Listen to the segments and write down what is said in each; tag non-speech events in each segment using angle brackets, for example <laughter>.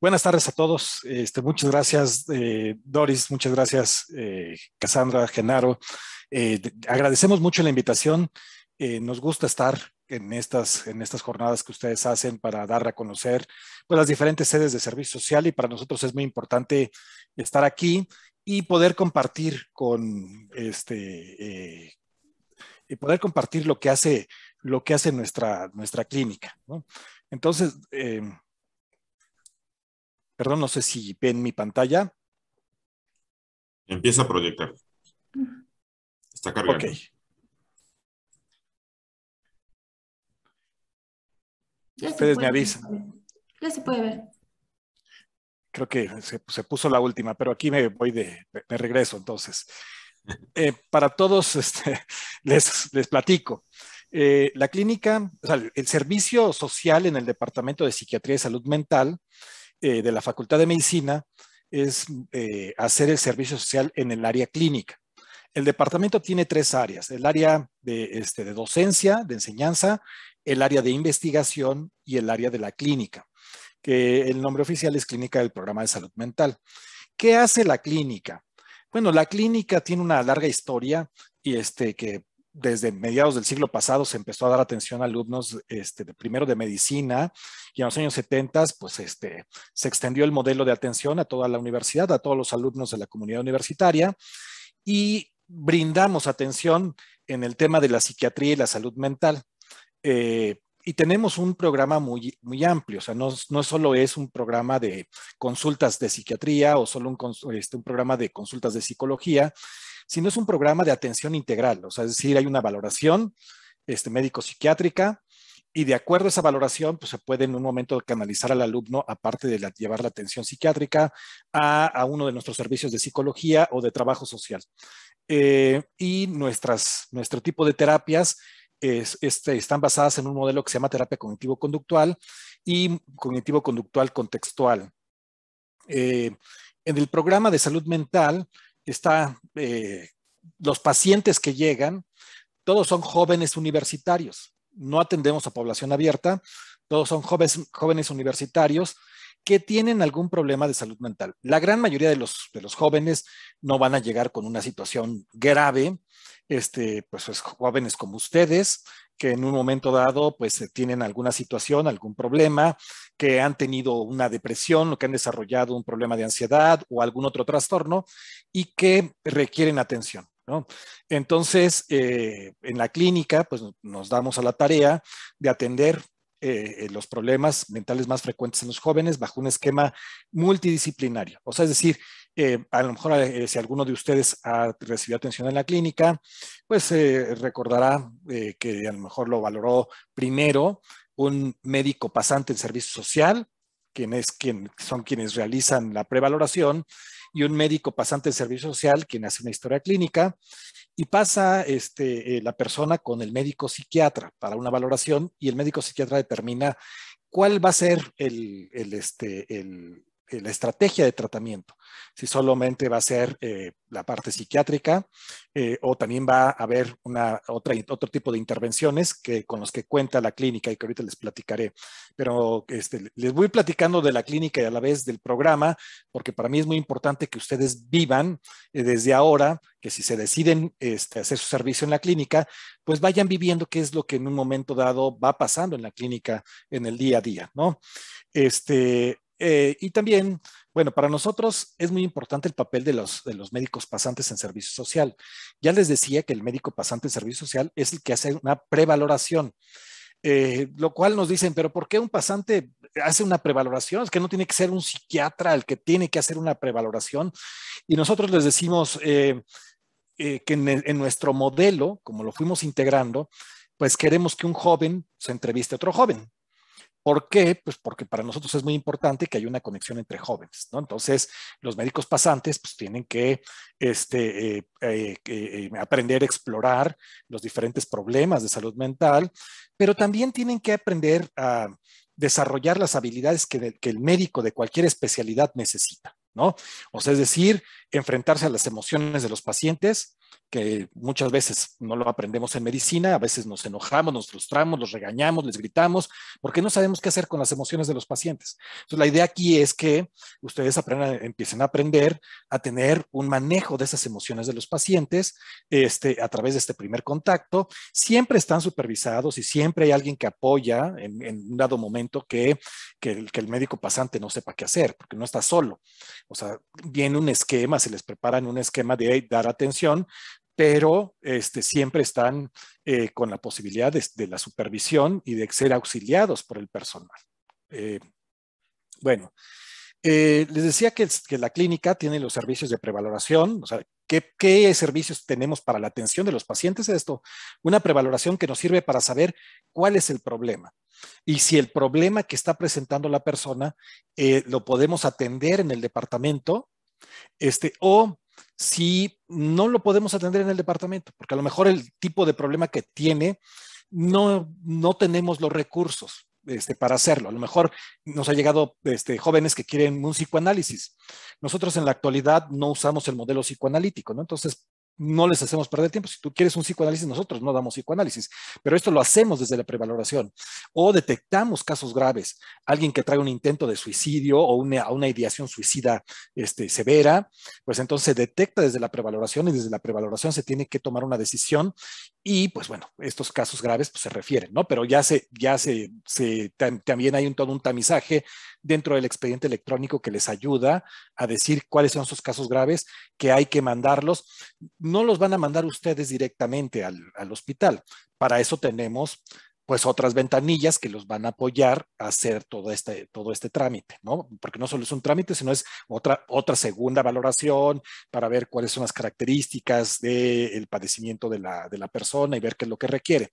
Buenas tardes a todos. Este, muchas gracias, eh, Doris. Muchas gracias, eh, Cassandra, Genaro. Eh, agradecemos mucho la invitación. Eh, nos gusta estar en estas, en estas jornadas que ustedes hacen para dar a conocer pues, las diferentes sedes de servicio social y para nosotros es muy importante estar aquí y poder compartir con este y poder compartir lo que hace lo que hace nuestra, nuestra clínica. Entonces, em, Perdón, no sé si ven mi pantalla. Empieza a proyectar. Está cargando. Ok. Ustedes me avisan. Ya se puede ver. Creo que se, puso la última, pero aquí me voy de, me regreso entonces. <laughs> Eh, para todos este, <laughs> les, les, platico. Eh, la clínica, o sea, el servicio social en el Departamento de Psiquiatría y Salud Mental eh, de la Facultad de Medicina es eh, hacer el servicio social en el área clínica. El departamento tiene tres áreas, el área de, este, de docencia, de enseñanza, el área de investigación y el área de la clínica, que el nombre oficial es Clínica del Programa de Salud Mental. ¿Qué hace la clínica? Bueno, la clínica tiene una larga historia y este, que desde mediados del siglo pasado se empezó a dar atención a alumnos este, de primero de medicina y en los años 70 pues este, se extendió el modelo de atención a toda la universidad, a todos los alumnos de la comunidad universitaria y brindamos atención en el tema de la psiquiatría y la salud mental. Eh, y tenemos un programa muy, muy amplio, o sea, no, no, solo es un programa de consultas de psiquiatría o solo un este, programa de consultas de psicología, sino es un programa de atención integral, o sea, es decir, hay una valoración este, médico-psiquiátrica y de acuerdo a esa valoración, pues se puede en un momento canalizar al alumno, aparte de llevar la atención psiquiátrica, a, uno de nuestros servicios de psicología o de trabajo social. Eh, y nuestras, nuestro tipo de terapias este, están basadas en un modelo que se llama terapia cognitivo-conductual y cognitivo-conductual contextual. Eh, en el programa de salud mental, está, eh, los pacientes que llegan, todos son jóvenes universitarios. No atendemos a población abierta, todos son jóvenes, jóvenes universitarios que tienen algún problema de salud mental. La gran mayoría de los, de los jóvenes no van a llegar con una situación grave, este, pues, pues jóvenes como ustedes, que en un momento dado pues eh, tienen alguna situación, algún problema, que han tenido una depresión o que han desarrollado un problema de ansiedad o algún otro trastorno y que requieren atención. ¿no? Entonces, eh, en la clínica, pues nos damos a la tarea de atender eh, los problemas mentales más frecuentes en los jóvenes bajo un esquema multidisciplinario. O sea, es decir, eh, a lo mejor eh, si alguno de ustedes ha recibido atención en la clínica, pues eh, recordará eh, que a lo mejor lo valoró primero un médico pasante en servicio social, quienes son quienes realizan la prevaloración, y un médico pasante en servicio social, quien hace una historia clínica, y pasa este, la persona con el médico psiquiatra para una valoración, y el médico psiquiatra determina cuál va a ser el, el, este, el, eh, la estrategia de tratamiento, si solamente va a ser eh, la parte psiquiátrica eh, o también va a haber una, otra, otro tipo de intervenciones que, con los que cuenta la clínica y que ahorita les platicaré. Pero este, les voy platicando de la clínica y a la vez del programa, porque para mí es muy importante que ustedes vivan desde ahora, que si se deciden este, hacer su servicio en la clínica, pues vayan viviendo qué es lo que en un momento dado va pasando en la clínica en el día a día, ¿no? Este, eh, y también, bueno, para nosotros es muy importante el papel de los, de los médicos pasantes en servicio social. Ya les decía que el médico pasante en servicio social es el que hace una prevaloración. Eh, lo cual nos dicen, pero ¿por qué un pasante hace una prevaloración? Es que no tiene que ser un psiquiatra el que tiene que hacer una prevaloración. Y nosotros les decimos eh, que en, en, nuestro modelo, como lo fuimos integrando, pues queremos que un joven se entreviste a otro joven. ¿Por qué? Pues porque para nosotros es muy importante que haya una conexión entre jóvenes, ¿no? Entonces, los médicos pasantes pues tienen que este, eh, eh, eh, aprender a explorar los diferentes problemas de salud mental, pero también tienen que aprender a desarrollar las habilidades que, que el médico de cualquier especialidad necesita, ¿no? O sea, es decir, enfrentarse a las emociones de los pacientes, que muchas veces no lo aprendemos en medicina, a veces nos enojamos, nos frustramos, los regañamos, les gritamos, porque no sabemos qué hacer con las emociones de los pacientes. Entonces, la idea aquí es que ustedes aprendan, empiecen a aprender a tener un manejo de esas emociones de los pacientes este, a través de este primer contacto. Siempre están supervisados y siempre hay alguien que apoya en, un dado momento que, que, el, que el médico pasante no sepa qué hacer, porque no está solo. O sea, viene un esquema, se les prepara un esquema de dar atención, pero este, siempre están eh, con la posibilidad de, la supervisión y de ser auxiliados por el personal. Eh, bueno, eh, les decía que, la clínica tiene los servicios de prevaloración, o sea, ¿qué, servicios tenemos para la atención de los pacientes? Esto, una prevaloración que nos sirve para saber cuál es el problema y si el problema que está presentando la persona lo podemos atender en el departamento este, o si no lo podemos atender en el departamento, porque a lo mejor el tipo de problema que tiene no, no tenemos los recursos este, para hacerlo. A lo mejor nos ha llegado este, jóvenes que quieren un psicoanálisis. Nosotros en la actualidad no usamos el modelo psicoanalítico, ¿no? Entonces, no les hacemos perder tiempo. Si tú quieres un psicoanálisis, nosotros no damos psicoanálisis, pero esto lo hacemos desde la prevaloración. O detectamos casos graves, alguien que trae un intento de suicidio o una, una ideación suicida este, severa, pues entonces se detecta desde la prevaloración y desde la prevaloración se tiene que tomar una decisión y pues bueno, estos casos graves pues, se refieren, ¿no? Pero ya se, ya se, también hay un, todo un tamizaje dentro del expediente electrónico que les ayuda a decir cuáles son esos casos graves que hay que mandarlos. No los van a mandar ustedes directamente al, al hospital. Para eso tenemos pues otras ventanillas que los van a apoyar a hacer todo este, todo este trámite, ¿no? Porque no solo es un trámite, sino es otra, otra segunda valoración para ver cuáles son las características del padecimiento de la, de la persona y ver qué es lo que requiere.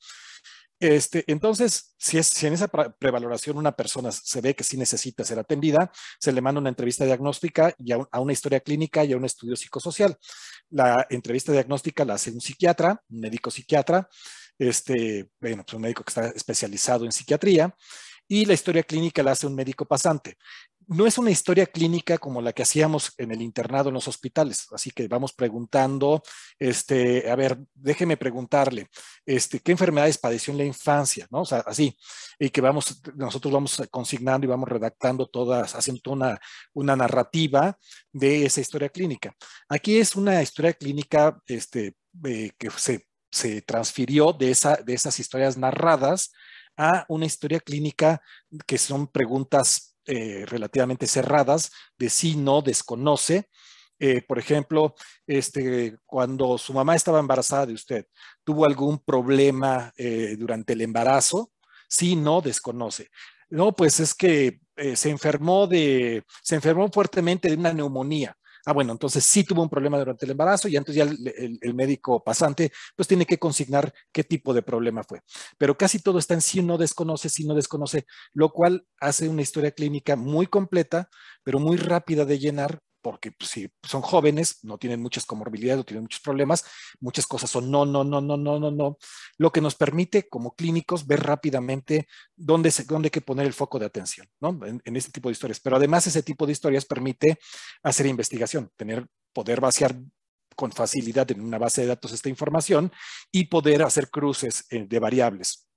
Este, entonces, si, en esa prevaloración una persona se ve que sí necesita ser atendida, se le manda una entrevista diagnóstica y a, a, una historia clínica y a un estudio psicosocial. La entrevista diagnóstica la hace un psiquiatra, un médico psiquiatra, este, bueno, pues un médico que está especializado en psiquiatría, y la historia clínica la hace un médico pasante. No es una historia clínica como la que hacíamos en el internado en los hospitales, así que vamos preguntando, este, a ver, déjeme preguntarle, este, ¿qué enfermedades padeció en la infancia? ¿No? O sea, así, y que vamos, nosotros vamos consignando y vamos redactando todas, haciendo una, una narrativa de esa historia clínica. Aquí es una historia clínica, este, eh, que se se transfirió de, esa, de esas historias narradas a una historia clínica que son preguntas eh, relativamente cerradas de si no desconoce. Eh, por ejemplo, este, cuando su mamá estaba embarazada de usted, ¿tuvo algún problema eh, durante el embarazo? Si no desconoce. No, pues es que se enfermó de, se enfermó fuertemente de una neumonía. Ah, bueno, entonces sí tuvo un problema durante el embarazo y entonces ya el, médico pasante pues tiene que consignar qué tipo de problema fue. Pero casi todo está en sí, no desconoce, si no desconoce, lo cual hace una historia clínica muy completa, pero muy rápida de llenar porque pues, si son jóvenes, no tienen muchas comorbilidades, no tienen muchos problemas, muchas cosas son no, no, no, no, no, no, no, lo que nos permite como clínicos ver rápidamente dónde, se, dónde hay que poner el foco de atención, ¿no? En, en este tipo de historias. Pero además ese tipo de historias permite hacer investigación, tener, poder vaciar con facilidad en una base de datos esta información y poder hacer cruces eh, de variables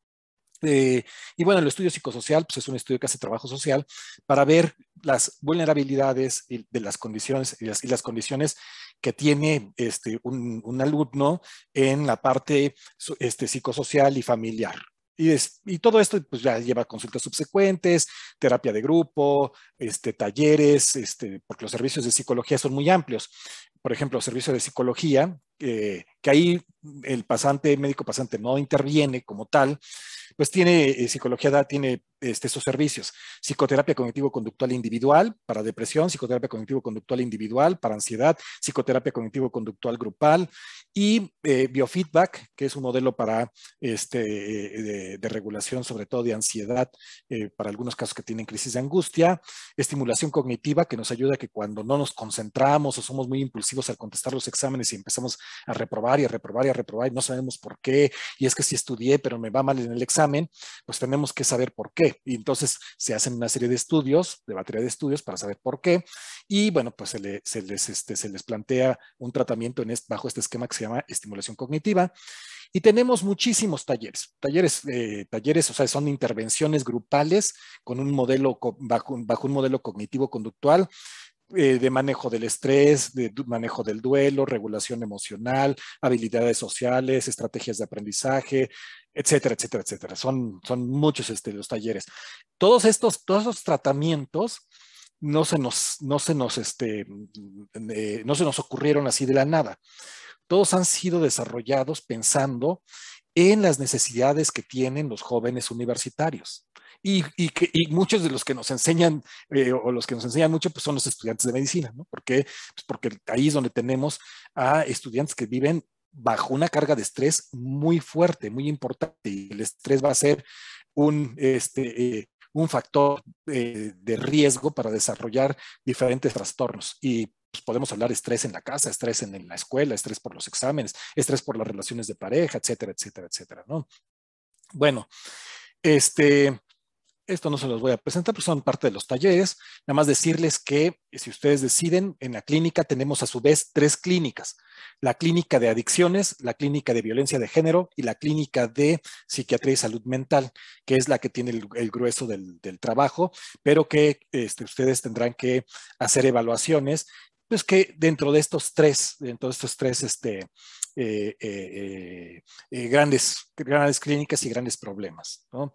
este, y bueno, el estudio psicosocial pues es un estudio que hace trabajo social para ver las vulnerabilidades y, de las condiciones y las, condiciones que tiene este, un, alumno en la parte este, psicosocial y familiar. Y, y, todo esto pues ya lleva consultas subsecuentes, terapia de grupo, este, talleres, este, porque los servicios de psicología son muy amplios por ejemplo, servicio de psicología, eh, que ahí el pasante, médico pasante no interviene como tal, pues tiene eh, psicología, tiene este, estos servicios. Psicoterapia cognitivo-conductual individual para depresión, psicoterapia cognitivo-conductual individual para ansiedad, psicoterapia cognitivo-conductual grupal y eh, biofeedback, que es un modelo para este, de, regulación, sobre todo de ansiedad, para algunos casos que tienen crisis de angustia, estimulación cognitiva, que nos ayuda a que cuando no nos concentramos o somos muy impulsivos, al contestar los exámenes y empezamos a reprobar y a reprobar y a reprobar y no sabemos por qué, y es que si estudié pero me va mal en el examen, pues tenemos que saber por qué. Y entonces se hacen una serie de estudios, de batería de estudios para saber por qué, y bueno, pues se, este, les, plantea un tratamiento en bajo este esquema que se llama estimulación cognitiva. Y tenemos muchísimos talleres, talleres, eh, talleres, o sea, son intervenciones grupales con un modelo, bajo un modelo cognitivo conductual eh, de manejo del estrés, de manejo del duelo, regulación emocional, habilidades sociales, estrategias de aprendizaje, etcétera, etcétera, etcétera. Son, son muchos este, los talleres. Todos estos, todos estos tratamientos no se nos, no se nos, este, mm, eh, no se nos ocurrieron así de la nada. Todos han sido desarrollados pensando en las necesidades que tienen los jóvenes universitarios y, muchos de los que nos enseñan eh, o los que nos enseñan mucho pues son los estudiantes de medicina, ¿no? ¿Por pues, porque ahí es donde tenemos a estudiantes que viven bajo una carga de estrés muy fuerte, muy importante, y el estrés va a ser un, este, eh, factor eh, de riesgo para desarrollar diferentes trastornos. Y pues, podemos hablar estrés en la casa, estrés en, la escuela, estrés por los exámenes, estrés por las relaciones de pareja, etcétera, etcétera, etcétera, ¿no? Bueno, este, esto no se los voy a presentar, pero son parte de los talleres. Nada más decirles que eh, si ustedes deciden, en la clínica tenemos a su vez tres clínicas. La clínica de adicciones, la clínica de violencia de género y la clínica de psiquiatría y salud mental, que es la que tiene el, grueso del, trabajo, pero que este, ustedes tendrán que hacer evaluaciones pues que dentro de estos tres, dentro de estos tres este, eh, eh, grandes, grandes clínicas y grandes problemas. ¿no?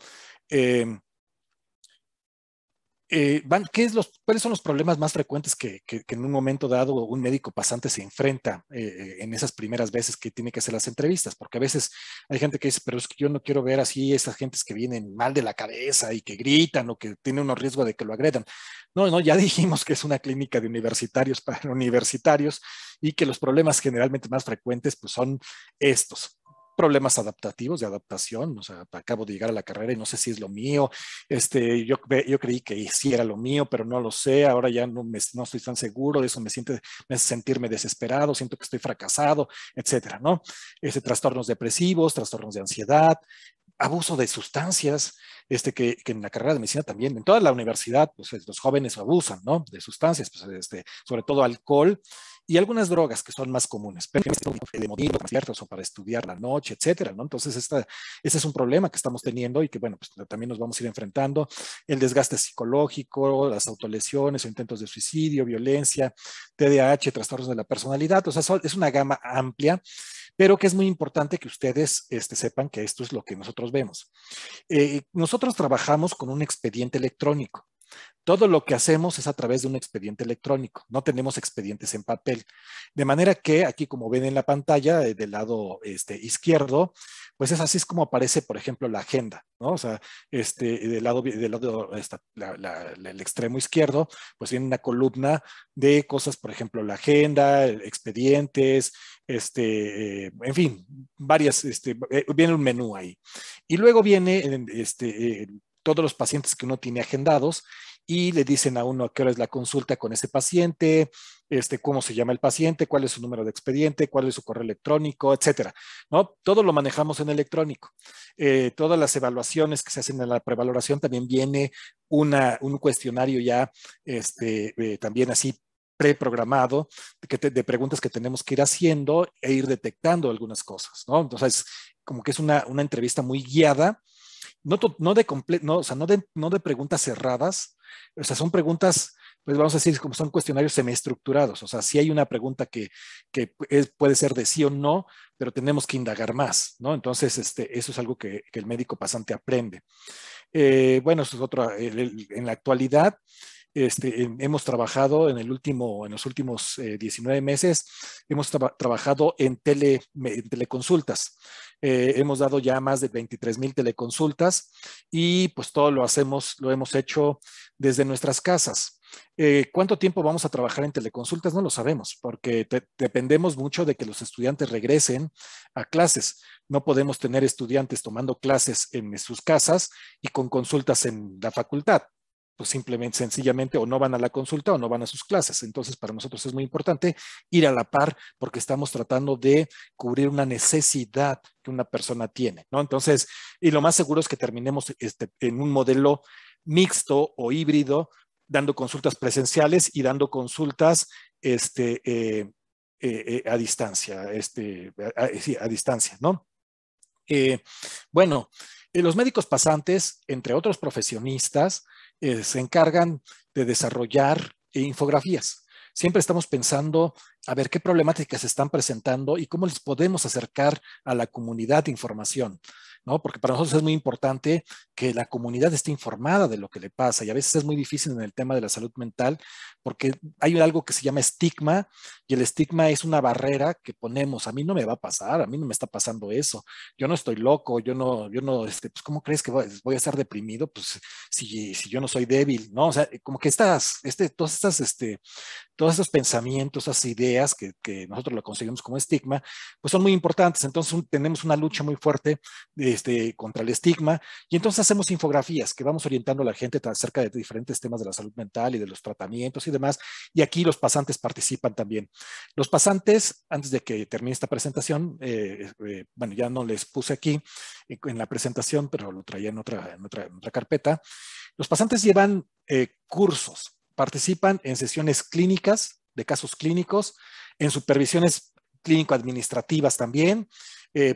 Eh, ¿qué es los, ¿cuáles son los problemas más frecuentes que, en un momento dado un médico pasante se enfrenta eh, eh, en esas primeras veces que tiene que hacer las entrevistas? Porque a veces hay gente que dice, pero es que yo no quiero ver así esas gentes que vienen mal de la cabeza y que gritan o que tienen unos riesgos de que lo agredan. No, no, ya <laughs> dijimos que es una clínica de universitarios para <laughs> universitarios y que los problemas generalmente más frecuentes pues, son estos problemas adaptativos, de adaptación, o sea, acabo de llegar a la carrera y no sé si es lo mío, este, yo, yo creí que sí era lo mío, pero no lo sé, ahora ya no, me, no estoy tan seguro, de eso me, siente, me hace sentirme desesperado, siento que estoy fracasado, etcétera, ¿no? Ese trastornos depresivos, trastornos de ansiedad, abuso de sustancias, este, que, que, en la carrera de medicina también, en toda la universidad, pues los jóvenes abusan, ¿no? De sustancias, pues, este, sobre todo alcohol y algunas drogas que son más comunes, pero de o para estudiar la noche, etcétera, ¿no? Entonces, esta, ese es un problema que estamos teniendo y que, bueno, pues también nos vamos a ir enfrentando. El desgaste psicológico, las autolesiones intentos de suicidio, violencia, TDAH, trastornos de la personalidad, o sea, es una gama amplia, pero que es muy importante que ustedes este, sepan que esto es lo que nosotros vemos. Eh, nosotros trabajamos con un expediente electrónico. Todo lo que hacemos es a través de un expediente electrónico, no tenemos expedientes en papel. De manera que aquí, como ven en la pantalla, eh, del lado este, izquierdo, pues es así es como aparece, por ejemplo, la agenda, ¿no? O sea, este, del lado, del lado el extremo izquierdo, pues viene una columna de cosas, por ejemplo, la agenda, expedientes, este, eh, en fin, varias, este, eh, viene un menú ahí. Y luego viene este, todos los pacientes que uno tiene agendados y le dicen a uno a qué hora es la consulta con ese paciente, este, cómo se llama el paciente, cuál es su número de expediente, cuál es su correo electrónico, etcétera. ¿no? Todo lo manejamos en electrónico. Eh, todas las evaluaciones que se hacen en la prevaloración también viene un cuestionario ya este, eh, también así preprogramado de preguntas que tenemos que ir haciendo e ir detectando algunas cosas, ¿no? Entonces, como que es una, una entrevista muy guiada no, de no, de, preguntas cerradas, o sea, son preguntas pues vamos a decir, como son cuestionarios semiestructurados, o sea, si hay una pregunta que, puede ser de sí o no, pero tenemos que indagar más, ¿no? Entonces, este, eso es algo que, el médico pasante aprende. Eh, bueno, en la actualidad, este, hemos trabajado en, el último, en los últimos 19 eh, meses, hemos trabajado en, tele, en teleconsultas. Eh, hemos dado ya más de 23 mil teleconsultas y pues todo lo hacemos, lo hemos hecho desde nuestras casas. Eh, ¿Cuánto tiempo vamos a trabajar en teleconsultas? No lo sabemos, porque dependemos mucho de que los estudiantes regresen a clases. No podemos tener estudiantes tomando clases en sus casas y con consultas en la facultad pues simplemente, sencillamente, o no van a la consulta o no van a sus clases. Entonces, para nosotros es muy importante ir a la par porque estamos tratando de cubrir una necesidad que una persona tiene, ¿no? Entonces, y lo más seguro es que terminemos este, en un modelo mixto o híbrido, dando consultas presenciales y dando consultas este, eh, eh, eh, a distancia, este, a distancia, ¿no? bueno, los médicos pasantes, entre otros profesionistas, eh, se encargan de desarrollar infografías. Siempre estamos pensando a ver qué problemáticas se están presentando y cómo les podemos acercar a la comunidad de información, ¿no? Porque para nosotros es muy importante que la comunidad esté informada de lo que le pasa. Y a veces es muy difícil en el tema de la salud mental porque hay algo que se llama estigma y el estigma es una barrera que ponemos. A mí no me va a pasar, a mí no me está pasando eso. Yo no estoy loco, yo no, yo no, este, pues ¿cómo crees que voy a estar deprimido? Pues si, yo no soy débil, ¿no? O sea, como que estas, este, todas estas, este, todos esos pensamientos, esas ideas que, nosotros lo conseguimos como estigma, pues son muy importantes. Entonces tenemos una lucha muy fuerte este, contra el estigma y entonces hacemos infografías que vamos orientando a la gente acerca de diferentes temas de la salud mental y de los tratamientos y demás. Y aquí los pasantes participan también. Los pasantes, antes de que termine esta presentación, eh, eh, bueno, ya no les puse aquí eh, en la presentación, pero lo traía en otra, otra, carpeta. Los pasantes llevan cursos, participan en sesiones clínicas, de casos clínicos, en supervisiones clínico-administrativas también,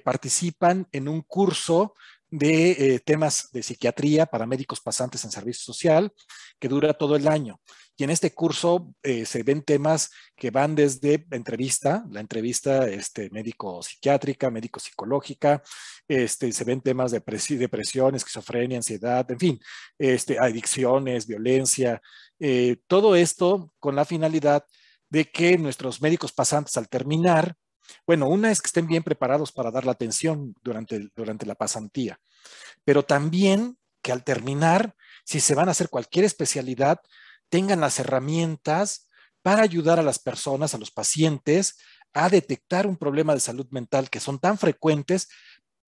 participan en un curso de eh, temas de psiquiatría para médicos pasantes en servicio social, que dura todo el año. Y en este curso eh, se ven temas que van desde entrevista, la entrevista este, médico-psiquiátrica, médico-psicológica, este, se ven temas de depresión, esquizofrenia, ansiedad, en fin, este, adicciones, violencia, eh, todo esto con la finalidad de que nuestros médicos pasantes al terminar bueno, una es que estén bien preparados para dar la atención durante, durante la pasantía, pero también que al terminar, si se van a hacer cualquier especialidad, tengan las herramientas para ayudar a las personas, a los pacientes, a detectar un problema de salud mental que son tan frecuentes,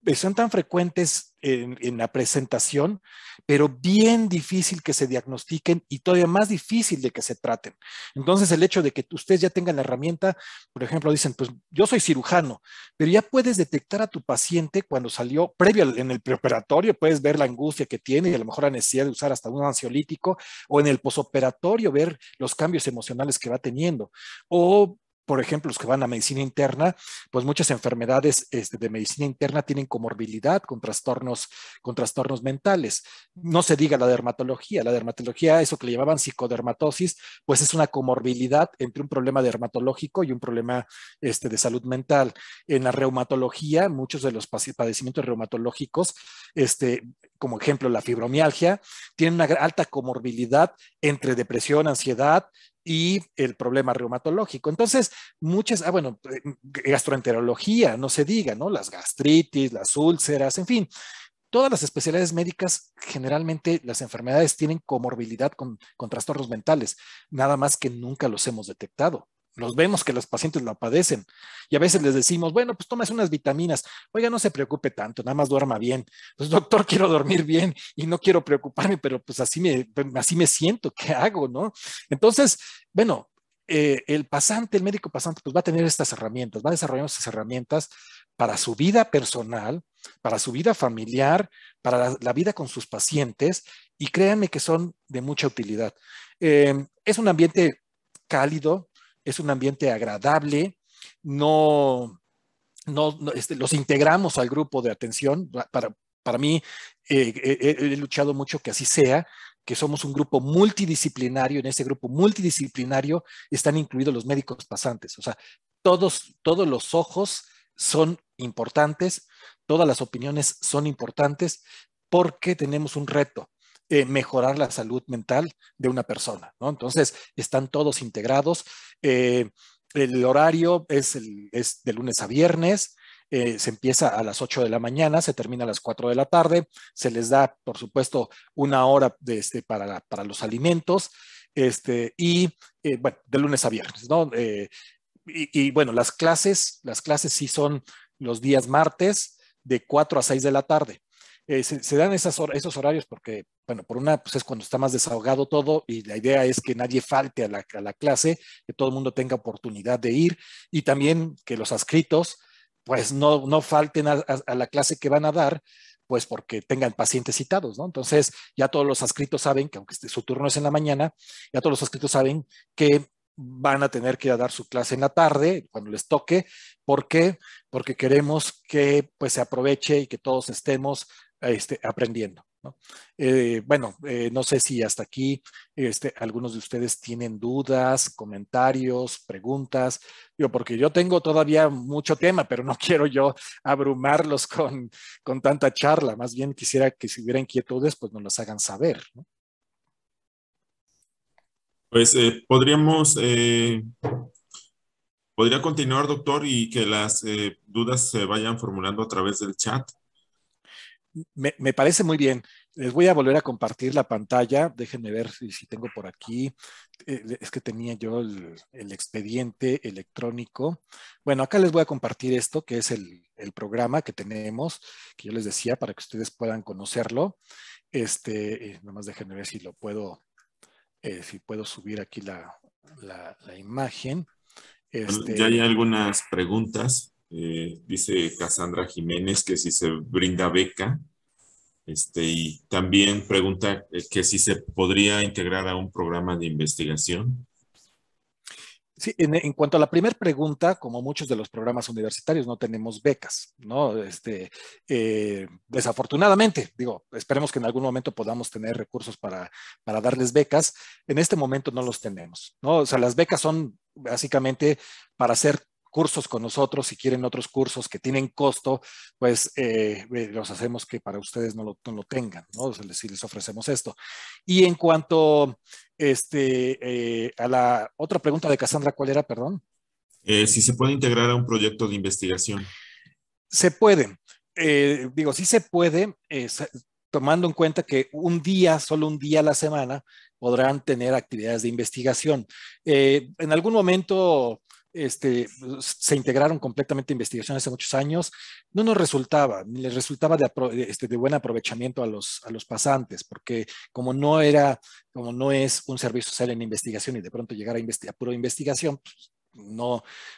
eh, son tan frecuentes en, la presentación, pero bien difícil que se diagnostiquen y todavía más difícil de que se traten. Entonces, el hecho de que ustedes ya tengan la herramienta, por ejemplo, dicen, pues yo soy cirujano, pero ya puedes detectar a tu paciente cuando salió, previo en el preoperatorio, puedes ver la angustia que tiene y a lo mejor la necesidad de usar hasta un ansiolítico, o en el posoperatorio ver los cambios emocionales que va teniendo, o por ejemplo, los que van a medicina interna, pues muchas enfermedades este, de medicina interna tienen comorbilidad con trastornos, con trastornos mentales. No se diga la dermatología, la dermatología, eso que le llamaban psicodermatosis, pues es una comorbilidad entre un problema dermatológico y un problema este, de salud mental. En la reumatología, muchos de los padecimientos reumatológicos, este, como ejemplo la fibromialgia, tienen una alta comorbilidad entre depresión, ansiedad, y el problema reumatológico. Entonces, muchas, ah, bueno, eh, gastroenterología, no se diga, ¿no? Las gastritis, las úlceras, en fin. Todas las especialidades médicas, generalmente las enfermedades tienen comorbilidad con, con trastornos mentales, nada más que nunca los hemos detectado. Los vemos que los pacientes lo padecen y a veces les decimos, bueno, pues tomas unas vitaminas. Oiga, no se preocupe tanto, nada más duerma bien. Pues doctor, quiero dormir bien y no quiero preocuparme, pero pues así me, así me siento, ¿qué hago? ¿No? Entonces, bueno, eh, el pasante, el médico pasante, pues va a tener estas herramientas, va a desarrollar estas herramientas para su vida personal, para su vida familiar, para la, vida con sus pacientes, y créanme que son de mucha utilidad. Eh, es un ambiente cálido, es un ambiente agradable, no, no, este, los integramos al grupo de atención. Para, mí, eh, eh, eh, he luchado mucho que así sea, que somos un grupo multidisciplinario. En ese grupo multidisciplinario están incluidos los médicos pasantes. O sea, todos, todos los ojos son importantes, todas las opiniones son importantes porque tenemos un reto. mejorar la salud mental de una persona, ¿no? Entonces, están todos integrados. Eh, el horario es, de lunes a viernes. Eh, se empieza a las 8 de la mañana, se termina a las 4 de la tarde, se les da, por supuesto, una hora de, este, para, los alimentos, este, y eh, bueno, de lunes a viernes, ¿no? y, y, bueno, las clases, las clases sí son los días martes de 4 a 6 de la tarde. Eh, se, dan esos horarios porque, bueno, por una, pues es cuando está más desahogado todo y la idea es que nadie falte a la, clase, que todo el mundo tenga oportunidad de ir y también que los adscritos, pues no, falten a, la clase que van a dar, pues porque tengan pacientes citados, ¿no? Entonces, ya todos los adscritos saben que aunque este, su turno es en la mañana, ya todos los adscritos saben que van a tener que ir a dar su clase en la tarde, cuando les toque. ¿Por qué? Porque queremos que pues, se aproveche y que todos estemos este, aprendiendo. Eh, bueno, eh, no sé si hasta aquí este, algunos de ustedes tienen dudas, comentarios, preguntas, yo, porque yo tengo todavía mucho tema, pero no <laughs> quiero yo abrumarlos con, con tanta charla, más bien quisiera que si hubiera inquietudes, pues nos las hagan saber. Pues eh, podríamos, podría continuar, doctor, y que las dudas se vayan formulando a través del chat me, parece muy bien. Les voy a volver a compartir la pantalla. Déjenme ver si, tengo por aquí. Eh, es que tenía yo el, expediente electrónico. Bueno, acá les voy a compartir esto, que es el, programa que tenemos, que yo les decía, para que ustedes puedan conocerlo. Este, eh, nomás déjenme ver si lo puedo, eh, si puedo subir aquí la, imagen. Este ya hay algunas preguntas. Eh, dice Cassandra Jiménez que si se brinda beca. Este, y también pregunta eh, que si se podría integrar a un programa de investigación. Sí, en, cuanto a la primera pregunta, como muchos de los programas universitarios, no tenemos becas, ¿no? Este, eh, desafortunadamente, digo, esperemos que en algún momento podamos tener recursos para, para darles becas. En este momento no los tenemos, ¿no? O sea, las becas son básicamente para hacer cursos con nosotros, si quieren otros cursos que tienen costo, pues eh, los hacemos que para ustedes no lo, tengan, ¿no? Si les, ofrecemos esto. Y en cuanto este, eh, a la otra pregunta de Cassandra, ¿cuál era, perdón? Eh, si se puede integrar a un proyecto de investigación. Se puede. digo, sí se puede, tomando en cuenta que un día, solo un día a la semana, podrán tener actividades de investigación. en algún momento este, pues, se integraron completamente investigaciones hace muchos años, no nos resultaba, ni les resultaba de, este, buen aprovechamiento a los, pasantes, porque como no era, como no es un servicio social en investigación y de pronto llegar a, puro pura investigación, pues,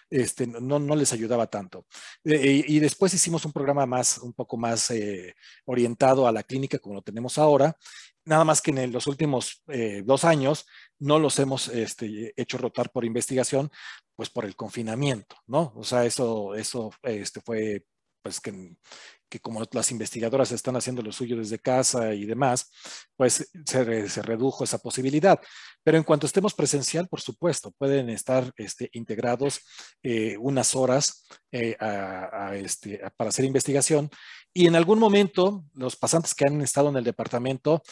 este, no, no, les ayudaba tanto. Eh, y, después hicimos un programa más, un poco más eh, orientado a la clínica como lo tenemos ahora, nada más que en los últimos eh, dos años no los hemos este, hecho rotar por investigación, pues por el confinamiento, ¿no? O sea, eso, eso este, fue, pues que, como las investigadoras están haciendo lo suyo desde casa y demás, pues se, redujo esa posibilidad. Pero en cuanto estemos presencial, por supuesto, pueden estar este, integrados eh, unas horas eh, este, para hacer investigación. Y en algún momento, los pasantes que han estado en el departamento,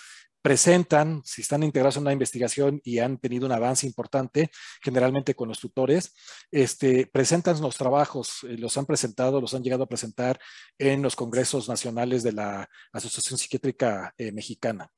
presentan, si están integrados en una investigación y han tenido un avance importante, generalmente con los tutores, este, presentan los trabajos, eh, los han presentado, los han llegado a presentar en los congresos nacionales de la Asociación Psiquiátrica eh, Mexicana.